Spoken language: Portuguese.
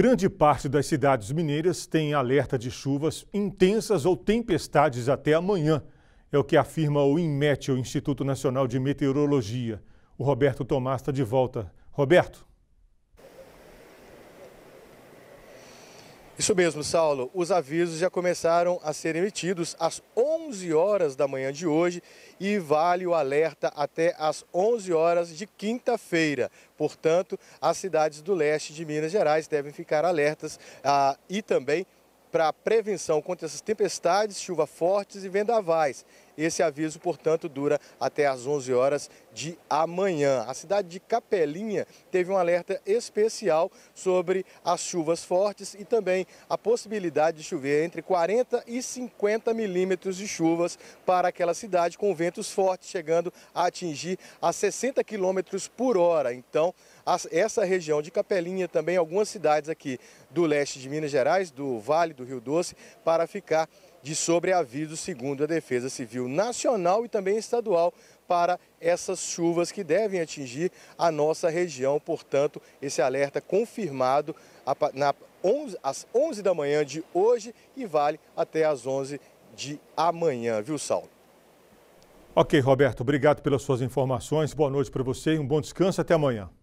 Grande parte das cidades mineiras tem alerta de chuvas intensas ou tempestades até amanhã. É o que afirma o INMET, o Instituto Nacional de Meteorologia. O Roberto Tomás está de volta. Roberto. Isso mesmo, Saulo. Os avisos já começaram a ser emitidos às 11 horas da manhã de hoje e vale o alerta até às 11 horas de quinta-feira. Portanto, as cidades do leste de Minas Gerais devem ficar alertas ah, e também para prevenção contra essas tempestades, chuva fortes e vendavais. Esse aviso, portanto, dura até às 11 horas de amanhã. A cidade de Capelinha teve um alerta especial sobre as chuvas fortes e também a possibilidade de chover entre 40 e 50 milímetros de chuvas para aquela cidade, com ventos fortes chegando a atingir a 60 quilômetros por hora. Então, essa região de Capelinha, também algumas cidades aqui do leste de Minas Gerais, do Vale do do Rio Doce para ficar de sobreaviso, segundo a Defesa Civil Nacional e também estadual, para essas chuvas que devem atingir a nossa região. Portanto, esse alerta confirmado às 11 da manhã de hoje e vale até às 11 de amanhã, viu, Saulo? Ok, Roberto, obrigado pelas suas informações. Boa noite para você e um bom descanso. Até amanhã.